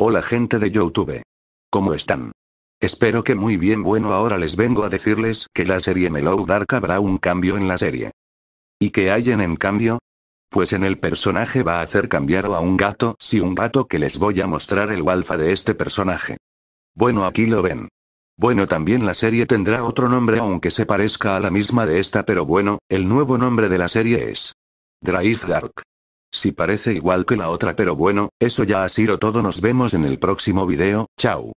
Hola gente de Youtube. ¿Cómo están? Espero que muy bien bueno ahora les vengo a decirles que la serie Mellow Dark habrá un cambio en la serie. ¿Y qué hay en cambio? Pues en el personaje va a hacer cambiar a un gato, si un gato que les voy a mostrar el alfa de este personaje. Bueno aquí lo ven. Bueno también la serie tendrá otro nombre aunque se parezca a la misma de esta pero bueno, el nuevo nombre de la serie es Drive Dark. Si parece igual que la otra pero bueno, eso ya ha sido todo nos vemos en el próximo video, chao.